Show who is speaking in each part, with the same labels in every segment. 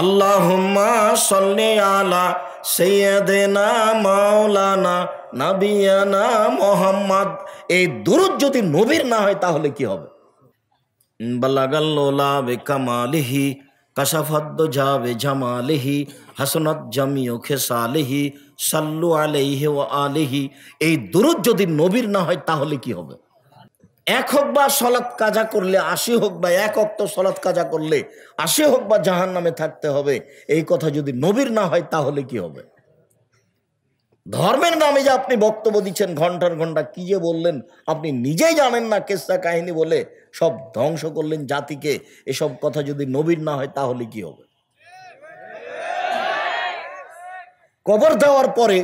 Speaker 1: আল্লাহুম্মা সাল্লি আলা সৈয়দেনা মাওলানা নাবিয়ানা মোহাম্মদ এই দুরুদ যদি নবীর না হয় তাহলে কি হবে বালাগাল্লোলা বেকামালিহি কাসাফাদ্দ যাবে জামালিহি হাসনাত জামিও খেসালিহি সাল্লু আলিহি ও আলিহি এই দুরুদ যদি নবীর না হয় তাহলে কি হবে এক হোক বা সলাৎ কাজা করলে আশি হোক বা এক অক্ত সলাৎ কাজা করলে আশি হোক বা জাহান নামে থাকতে হবে এই কথা যদি নবীর না হয় তাহলে কি হবে ধর্মের নামে যে আপনি বক্তব্য দিচ্ছেন ঘন্টার ঘন্টা কি যে বললেন আপনি নিজেই জানেন না কেসা কাহিনী বলে সব ধ্বংস করলেন জাতিকে এসব কথা যদি নবীর না হয় তাহলে কি হবে কবর দেওয়ার পরে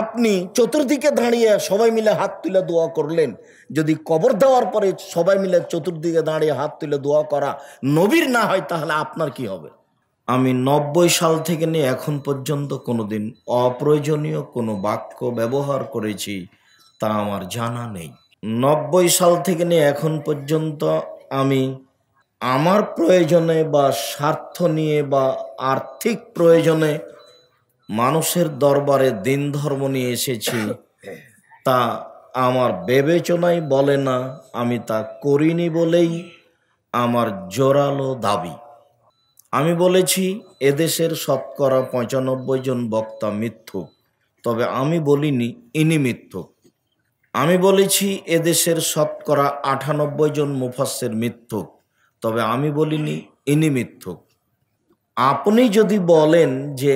Speaker 1: আপনি চতুর্দিকে দাঁড়িয়ে সবাই মিলে হাত তুলে দোয়া করলেন যদি কবর দেওয়ার পরে সবাই মিলে চতুর্দিকে দাঁড়িয়ে হাত তুলে দোয়া করা নবীর না হয় তাহলে আপনার কি হবে আমি নব্বই সাল থেকে নিয়ে এখন পর্যন্ত কোনোদিন অপ্রয়োজনীয় কোনো বাক্য ব্যবহার করেছি তা আমার জানা নেই নব্বই সাল থেকে নিয়ে এখন পর্যন্ত আমি আমার প্রয়োজনে বা স্বার্থ নিয়ে বা আর্থিক প্রয়োজনে মানুষের দরবারে দিন ধর্ম নিয়ে এসেছি তা আমার বিবেচনায় বলে না আমি তা করিনি বলেই আমার জোরালো দাবি আমি বলেছি এদেশের শতকরা পঁচানব্বই জন বক্তা মিথ্যুক তবে আমি বলিনি ইনি মিথ্যুক আমি বলেছি এদেশের শতকরা আটানব্বই জন মুফাসের মিথ্যুক তবে আমি বলিনি ইনি মিথ্যুক আপনি যদি বলেন যে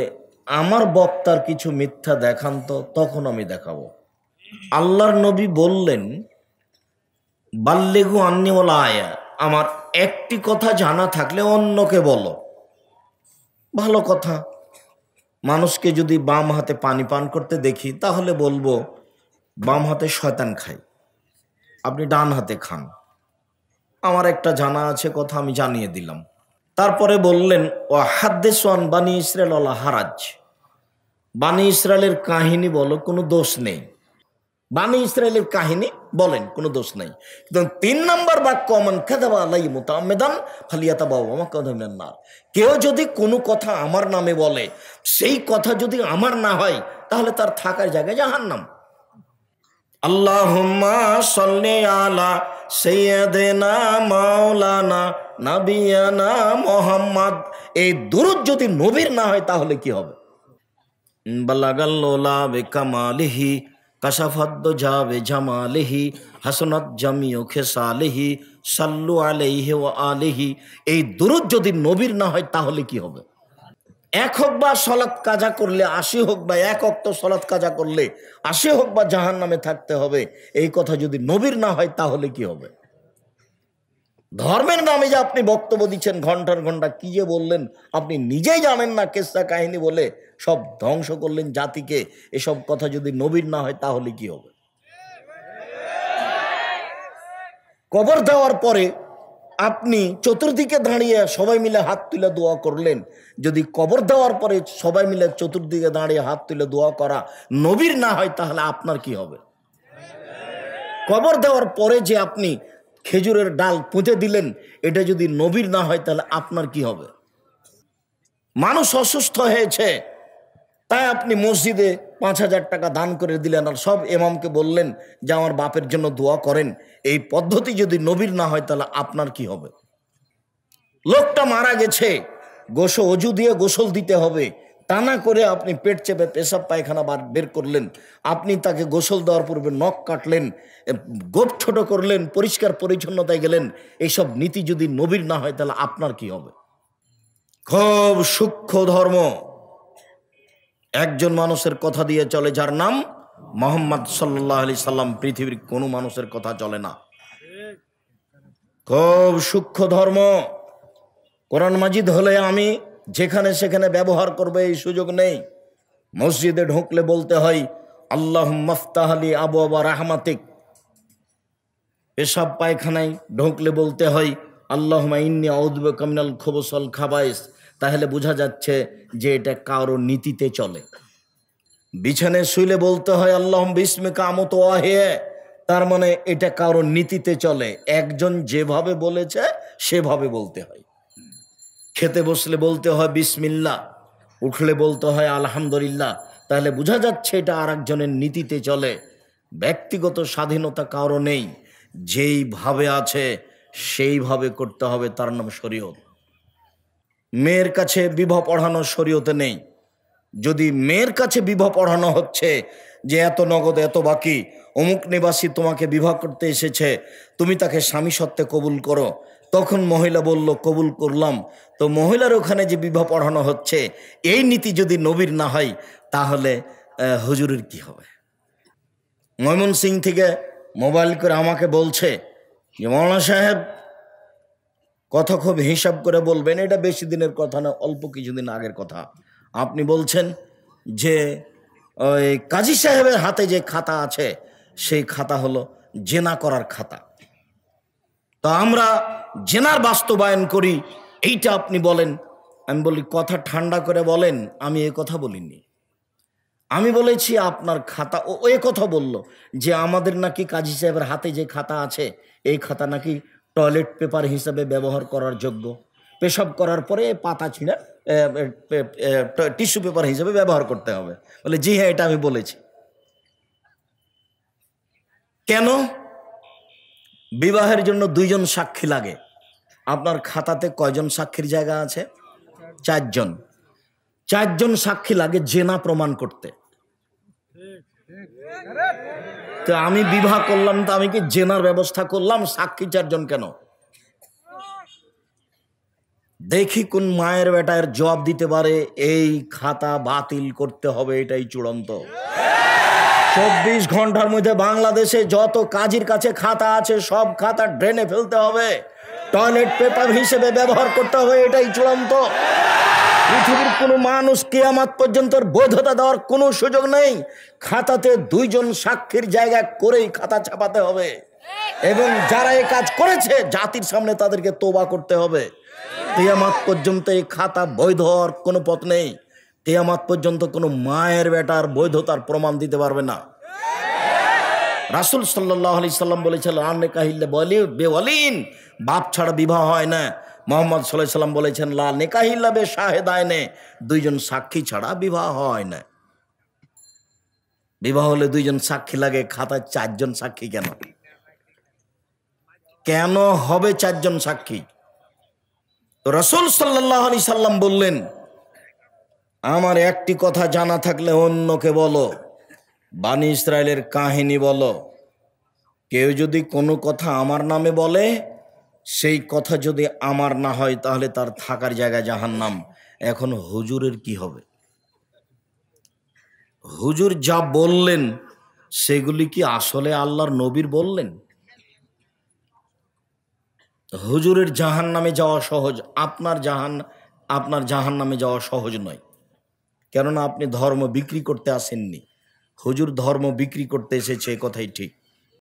Speaker 1: আমার বক্তার কিছু মিথ্যা দেখান তো তখন আমি দেখাবো আল্লাহর নবী বললেন বাল্যেগু আন্নিওলা আয়া আমার একটি কথা জানা থাকলে অন্যকে বলো ভালো কথা মানুষকে যদি বাম হাতে পানি পান করতে দেখি তাহলে বলবো বাম হাতে শয়তান খাই আপনি ডান হাতে খান আমার একটা জানা আছে কথা আমি জানিয়ে দিলাম তারপরে বললেন ও সোয়ান বানি ইসরায়েল আল্লাহ হারাজ বানি ইসরায়েলের কাহিনী বলো কোনো দোষ নেই বানি ইসরায়েলের কাহিনী বলেন কোনো দোষ নাই কিন্তু তিন নম্বর বাক্য অমান খেদাবা আলাই মোতামেদান ফালিয়াতা বাবু আমাকে না কেউ যদি কোনো কথা আমার নামে বলে সেই কথা যদি আমার না হয় তাহলে তার থাকার জায়গায় জাহান নাম আল্লাহ আলা সৈয়দেনা মাওলানা নাবিয়ানা মোহাম্মদ এই দুরুদ যদি নবীর না হয় তাহলে কি হবে বালাগাল্লোলা বে কামালিহি কাসাফাদ্দ যাবে জামালিহি জামি ও খেসালিহি সাল্লু আলিহে ও আলিহি এই দুরুদ যদি নবীর না হয় তাহলে কি হবে এক হোক বা সলাৎ কাজা করলে আশি হোক বা এক অক্ত সলাৎ কাজা করলে আশি হোক বা জাহান নামে থাকতে হবে এই কথা যদি নবীর না হয় তাহলে কি হবে ধর্মের নামে যে আপনি বক্তব্য দিচ্ছেন ঘন্টার ঘন্টা কি যে বললেন আপনি নিজেই জানেন না কেসা কাহিনী বলে সব ধ্বংস করলেন জাতিকে এসব কথা যদি নবীন না হয় তাহলে কি হবে কবর দেওয়ার পরে আপনি চতুর্দিকে দাঁড়িয়ে সবাই মিলে হাত তুলে দোয়া করলেন যদি কবর দেওয়ার পরে সবাই মিলে চতুর্দিকে দাঁড়িয়ে হাত তুলে দোয়া করা নবীর না হয় তাহলে আপনার কি হবে কবর দেওয়ার পরে যে আপনি খেজুরের ডাল পুঁতে দিলেন এটা যদি নবীর না হয় তাহলে আপনার কি হবে মানুষ অসুস্থ হয়েছে তাই আপনি মসজিদে পাঁচ হাজার টাকা দান করে দিলেন আর সব এমামকে বললেন যে আমার বাপের জন্য দোয়া করেন এই পদ্ধতি যদি নবীর না হয় তাহলে আপনার কি হবে লোকটা মারা গেছে গোসল অজু দিয়ে গোসল দিতে হবে টানা করে আপনি পেট চেপে পেশাব পায়খানা বার বের করলেন আপনি তাকে গোসল দেওয়ার পূর্বে নখ কাটলেন গোপ ছোট করলেন পরিষ্কার পরিচ্ছন্নতায় গেলেন এইসব নীতি যদি নবীর না হয় তাহলে আপনার কি হবে খুব সূক্ষ্ম ধর্ম একজন মানুষের কথা দিয়ে চলে যার নাম মোহাম্মদ সাল্লাহ আলি সাল্লাম পৃথিবীর কোনো মানুষের কথা চলে না খুব সূক্ষ্ম ধর্ম কোরআন মাজিদ হলে আমি যেখানে সেখানে ব্যবহার করবে এই সুযোগ নেই মসজিদে ঢুকলে বলতে হয় আল্লাহ মফতাহ আলী আবু আবা রাহমাতিক পেশাব পায়খানায় ঢুকলে বলতে হয় আল্লাহ ইন্নি অউদ্বে কমনাল খোবসল খাবাইস তাহলে বোঝা যাচ্ছে যে এটা কারো নীতিতে চলে বিছানে শুইলে বলতে হয় আল্লাহ বিস্মিকা আমত আহে তার মানে এটা কারো নীতিতে চলে একজন যেভাবে বলেছে সেভাবে বলতে হয় খেতে বসলে বলতে হয় বিসমিল্লা উঠলে বলতে হয় আলহামদুলিল্লাহ তাহলে বোঝা যাচ্ছে এটা আর একজনের নীতিতে চলে ব্যক্তিগত স্বাধীনতা কারো নেই যেইভাবে আছে সেইভাবে করতে হবে তার নাম শরীয়ত মেয়ের কাছে বিবাহ পড়ানো শরীয়তে নেই যদি মেয়ের কাছে বিবাহ পড়ানো হচ্ছে যে এত নগদ এত বাকি অমুক নিবাসী তোমাকে বিবাহ করতে এসেছে তুমি তাকে স্বামী সত্ত্বে কবুল করো তখন মহিলা বলল কবুল করলাম তো মহিলার ওখানে যে বিবাহ পড়ানো হচ্ছে এই নীতি যদি নবীর না হয় তাহলে হুজুরের কি হবে ময়মন সিং থেকে মোবাইল করে আমাকে বলছে যে মৌলানা সাহেব কথা খুব হিসাব করে বলবেন এটা বেশি দিনের কথা না অল্প কিছুদিন আগের কথা আপনি বলছেন যে ওই কাজী সাহেবের হাতে যে খাতা আছে সেই খাতা হলো জেনা করার খাতা তা আমরা জেনার বাস্তবায়ন করি এইটা আপনি বলেন আমি বলি কথা ঠান্ডা করে বলেন আমি এ কথা বলিনি আমি বলেছি আপনার খাতা ও এ কথা বলল যে আমাদের নাকি কাজী সাহেবের হাতে যে খাতা আছে এই খাতা নাকি টয়লেট পেপার হিসাবে ব্যবহার করার যোগ্য পেশাব করার পরে পাতা ছিঁড়ে টিস্যু পেপার হিসেবে ব্যবহার করতে হবে বলে জি হ্যাঁ এটা আমি বলেছি কেন বিবাহের জন্য দুইজন সাক্ষী লাগে আপনার খাতাতে কয়জন সাক্ষীর জায়গা আছে চারজন চারজন সাক্ষী লাগে জেনা প্রমাণ করতে তো আমি বিবাহ করলাম তো আমি কি জেনার ব্যবস্থা করলাম সাক্ষী চারজন কেন দেখি কোন মায়ের বেটায়ের জবাব দিতে পারে এই খাতা বাতিল করতে হবে এটাই চূড়ান্ত চব্বিশ ঘন্টার মধ্যে বাংলাদেশে যত কাজের কাছে খাতা আছে সব খাতা ড্রেনে ফেলতে হবে টয়লেট পেপার হিসেবে ব্যবহার করতে হবে এটাই চূড়ান্ত পৃথিবীর কোনো মানুষ কেয়ামাত পর্যন্ত বৈধতা দেওয়ার কোনো সুযোগ নেই খাতাতে দুইজন সাক্ষীর জায়গা করেই খাতা ছাপাতে হবে এবং যারা এই কাজ করেছে জাতির সামনে তাদেরকে তোবা করতে হবে কেয়ামাত পর্যন্ত এই খাতা বৈধ হওয়ার কোনো পথ নেই কেয়ামাত পর্যন্ত কোনো মায়ের বেটার বৈধতার প্রমাণ দিতে পারবে না রাসুল সাল্লাহ আলি সাল্লাম বলেছিলেন আন্নে কাহিল্লে বলি বে অলিন বাপ ছাড়া বিবাহ হয় না মোহাম্মদ সাল্লাহ সাল্লাম বলেছেন লা নেকাহিল্লা বে শাহেদ নে দুইজন সাক্ষী ছাড়া বিবাহ হয় না বিবাহ হলে দুইজন সাক্ষী লাগে খাতায় চারজন সাক্ষী কেন কেন হবে চারজন সাক্ষী রসুল সাল্লাহ আলি সাল্লাম বললেন আমার একটি কথা জানা থাকলে অন্যকে বলো বাণী ইসরায়েলের কাহিনী বলো কেউ যদি কোনো কথা আমার নামে বলে সেই কথা যদি আমার না হয় তাহলে তার থাকার জায়গা জাহান্নাম এখন হুজুরের কি হবে হুজুর যা বললেন সেগুলি কি আসলে আল্লাহর নবীর বললেন হুজুরের জাহান নামে যাওয়া সহজ আপনার জাহান আপনার জাহান নামে যাওয়া সহজ নয় কেননা আপনি ধর্ম বিক্রি করতে আসেননি হুজুর ধর্ম বিক্রি করতে এসেছে কথাই ঠিক